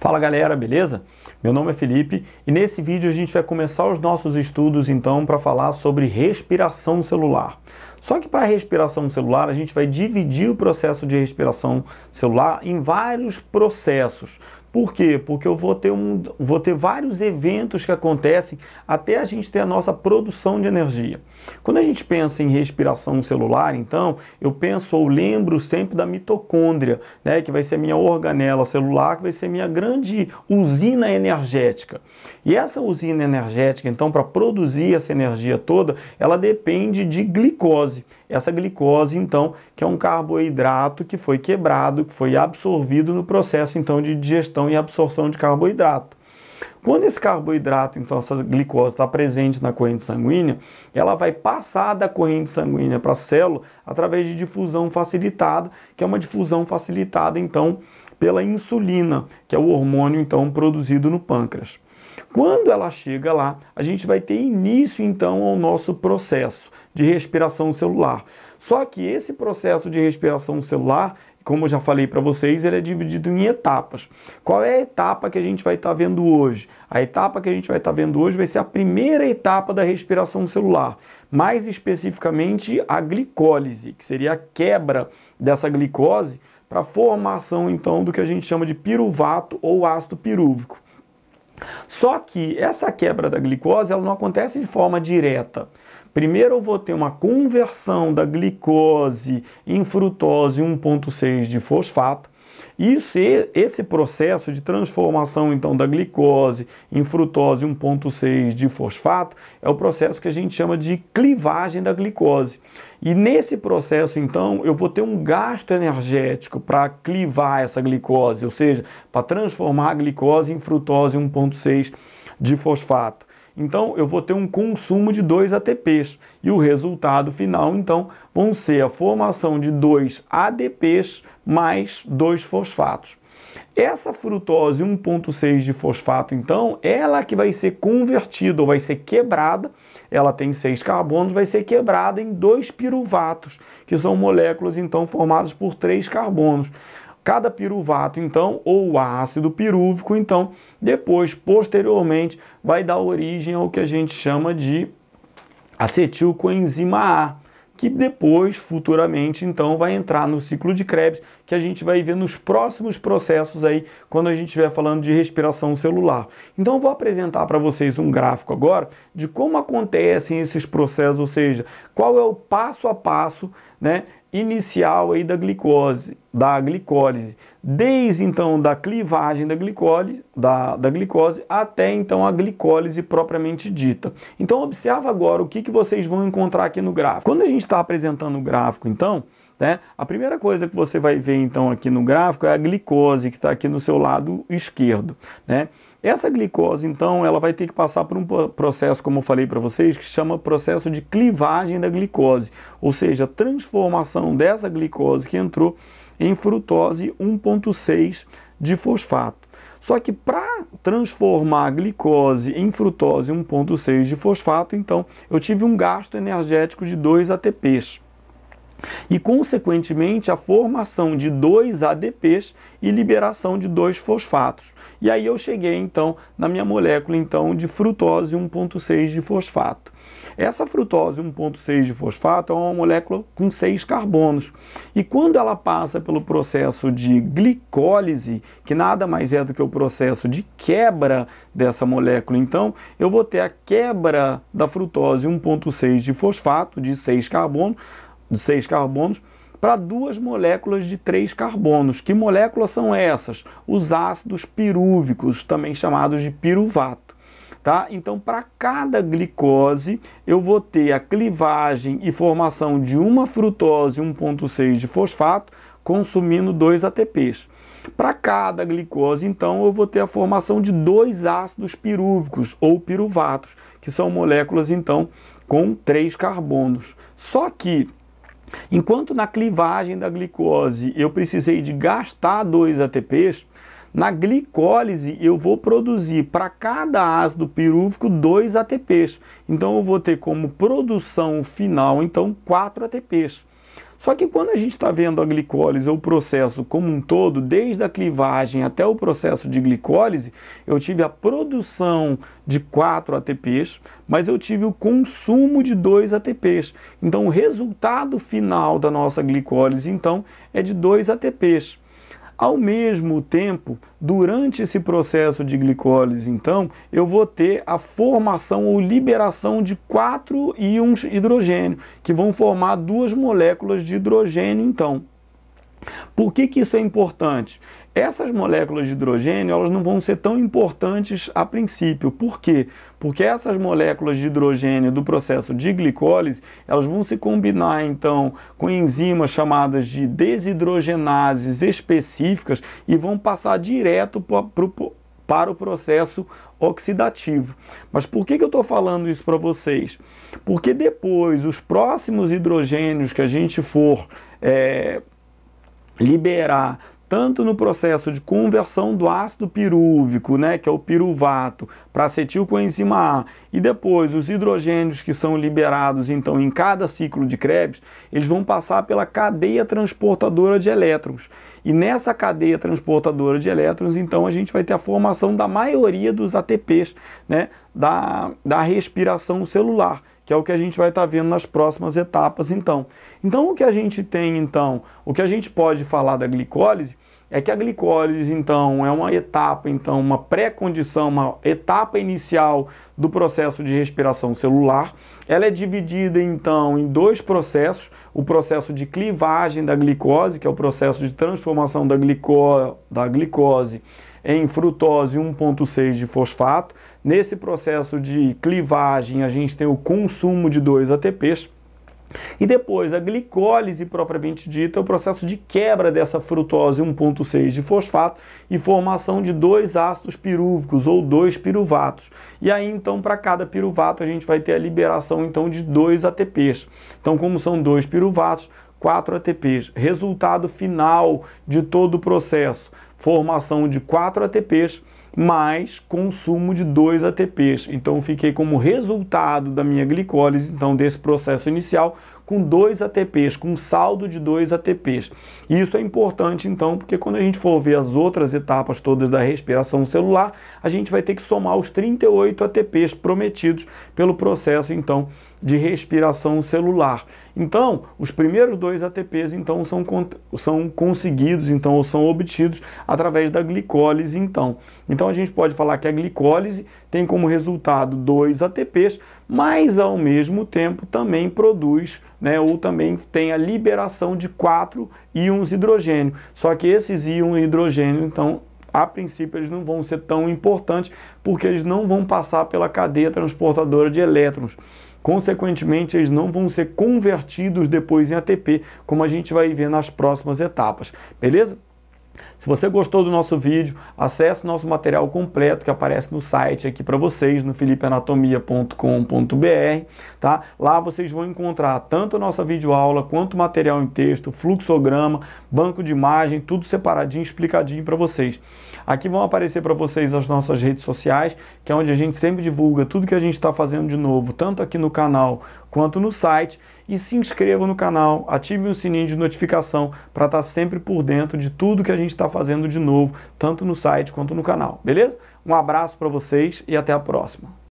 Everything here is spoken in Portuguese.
Fala galera, beleza? Meu nome é Felipe e nesse vídeo a gente vai começar os nossos estudos então para falar sobre respiração celular. Só que para respiração celular a gente vai dividir o processo de respiração celular em vários processos. Por quê? Porque eu vou ter, um, vou ter vários eventos que acontecem até a gente ter a nossa produção de energia. Quando a gente pensa em respiração celular, então, eu penso ou lembro sempre da mitocôndria, né, que vai ser a minha organela celular, que vai ser a minha grande usina energética. E essa usina energética, então, para produzir essa energia toda, ela depende de glicose essa glicose, então, que é um carboidrato que foi quebrado, que foi absorvido no processo, então, de digestão e absorção de carboidrato. Quando esse carboidrato, então essa glicose está presente na corrente sanguínea, ela vai passar da corrente sanguínea para a célula através de difusão facilitada, que é uma difusão facilitada então pela insulina, que é o hormônio então produzido no pâncreas. Quando ela chega lá, a gente vai ter início então ao nosso processo de respiração celular. Só que esse processo de respiração celular, como eu já falei para vocês, ele é dividido em etapas. Qual é a etapa que a gente vai estar tá vendo hoje? A etapa que a gente vai estar tá vendo hoje vai ser a primeira etapa da respiração celular, mais especificamente a glicólise, que seria a quebra dessa glicose para a formação então do que a gente chama de piruvato ou ácido pirúvico. Só que essa quebra da glicose ela não acontece de forma direta. Primeiro eu vou ter uma conversão da glicose em frutose 1.6 de fosfato, isso, esse processo de transformação então da glicose em frutose 1.6 de fosfato é o processo que a gente chama de clivagem da glicose. E nesse processo então eu vou ter um gasto energético para clivar essa glicose, ou seja, para transformar a glicose em frutose 1.6 de fosfato. Então eu vou ter um consumo de 2 ATPs e o resultado final então vão ser a formação de 2 ADPs mais 2 fosfatos. Essa frutose 1.6 de fosfato então, ela que vai ser convertida ou vai ser quebrada, ela tem 6 carbonos, vai ser quebrada em dois piruvatos, que são moléculas então formadas por três carbonos cada piruvato, então, ou ácido pirúvico, então, depois, posteriormente, vai dar origem ao que a gente chama de acetilcoenzima A, que depois, futuramente, então, vai entrar no ciclo de Krebs, que a gente vai ver nos próximos processos aí, quando a gente estiver falando de respiração celular. Então, vou apresentar para vocês um gráfico agora de como acontecem esses processos, ou seja, qual é o passo a passo né, inicial aí da glicose, da glicólise, desde então da clivagem da glicose, da, da glicose até então a glicólise propriamente dita. Então observa agora o que, que vocês vão encontrar aqui no gráfico. Quando a gente está apresentando o gráfico, então, né? A primeira coisa que você vai ver então aqui no gráfico é a glicose que está aqui no seu lado esquerdo. Né? Essa glicose, então, ela vai ter que passar por um processo, como eu falei para vocês, que chama processo de clivagem da glicose, ou seja, transformação dessa glicose que entrou em frutose 1,6 de fosfato. Só que para transformar a glicose em frutose 1,6 de fosfato, então, eu tive um gasto energético de 2 ATPs e, consequentemente, a formação de dois ADPs e liberação de dois fosfatos. E aí eu cheguei então na minha molécula então de frutose 1.6 de fosfato. Essa frutose 1.6 de fosfato é uma molécula com seis carbonos. E quando ela passa pelo processo de glicólise, que nada mais é do que o processo de quebra dessa molécula, então eu vou ter a quebra da frutose 1.6 de fosfato de 6 carbonos de seis carbonos para duas moléculas de três carbonos. Que moléculas são essas? Os ácidos pirúvicos, também chamados de piruvato. Tá? Então, para cada glicose, eu vou ter a clivagem e formação de uma frutose 1,6 de fosfato, consumindo dois ATPs. Para cada glicose, então, eu vou ter a formação de dois ácidos pirúvicos ou piruvatos, que são moléculas, então, com três carbonos. Só que Enquanto na clivagem da glicose eu precisei de gastar dois ATPs, na glicólise eu vou produzir para cada ácido pirúvico dois ATPs. Então eu vou ter como produção final então 4 ATPs. Só que quando a gente está vendo a glicólise ou o processo como um todo, desde a clivagem até o processo de glicólise, eu tive a produção de 4 ATPs, mas eu tive o consumo de 2 ATPs. Então o resultado final da nossa glicólise então é de 2 ATPs. Ao mesmo tempo, durante esse processo de glicólise, então, eu vou ter a formação ou liberação de quatro íons hidrogênio, que vão formar duas moléculas de hidrogênio, então. Por que, que isso é importante? Essas moléculas de hidrogênio elas não vão ser tão importantes a princípio. Por quê? Porque essas moléculas de hidrogênio do processo de glicólise elas vão se combinar então com enzimas chamadas de desidrogenases específicas e vão passar direto para o processo oxidativo. Mas por que, que eu estou falando isso para vocês? Porque depois os próximos hidrogênios que a gente for é, liberar tanto no processo de conversão do ácido pirúvico, né, que é o piruvato, para acetilcoenzima A, e depois os hidrogênios que são liberados então em cada ciclo de Krebs, eles vão passar pela cadeia transportadora de elétrons. E nessa cadeia transportadora de elétrons, então a gente vai ter a formação da maioria dos ATPs, né, da, da respiração celular que é o que a gente vai estar tá vendo nas próximas etapas, então. Então, o que a gente tem, então, o que a gente pode falar da glicólise é que a glicólise, então, é uma etapa, então, uma pré-condição, uma etapa inicial do processo de respiração celular. Ela é dividida, então, em dois processos. O processo de clivagem da glicose, que é o processo de transformação da, glico... da glicose em frutose 1,6 de fosfato, Nesse processo de clivagem, a gente tem o consumo de dois ATPs. E depois, a glicólise propriamente dita é o processo de quebra dessa frutose 1,6 de fosfato e formação de dois ácidos pirúvicos ou dois piruvatos. E aí, então, para cada piruvato, a gente vai ter a liberação então de dois ATPs. Então, como são dois piruvatos, quatro ATPs. Resultado final de todo o processo: formação de quatro ATPs mais consumo de 2 ATPs. Então fiquei como resultado da minha glicólise, então desse processo inicial, com 2 ATPs, com saldo de 2 ATPs. Isso é importante então, porque quando a gente for ver as outras etapas todas da respiração celular, a gente vai ter que somar os 38 ATPs prometidos pelo processo então de respiração celular. Então, os primeiros dois ATPs então são, são conseguidos então ou são obtidos através da glicólise então. Então a gente pode falar que a glicólise tem como resultado dois ATPs, mas ao mesmo tempo também produz, né, ou também tem a liberação de quatro íons hidrogênio. Só que esses íons hidrogênio então a princípio eles não vão ser tão importantes porque eles não vão passar pela cadeia transportadora de elétrons. Consequentemente, eles não vão ser convertidos depois em ATP, como a gente vai ver nas próximas etapas, beleza? Se você gostou do nosso vídeo, acesse o nosso material completo que aparece no site aqui para vocês, no felipeanatomia.com.br, tá? Lá vocês vão encontrar tanto a nossa videoaula, quanto material em texto, fluxograma, banco de imagem, tudo separadinho, explicadinho para vocês. Aqui vão aparecer para vocês as nossas redes sociais, que é onde a gente sempre divulga tudo que a gente está fazendo de novo, tanto aqui no canal quanto no site. E se inscreva no canal, ative o sininho de notificação para estar tá sempre por dentro de tudo que a gente está fazendo de novo, tanto no site quanto no canal, beleza? Um abraço para vocês e até a próxima.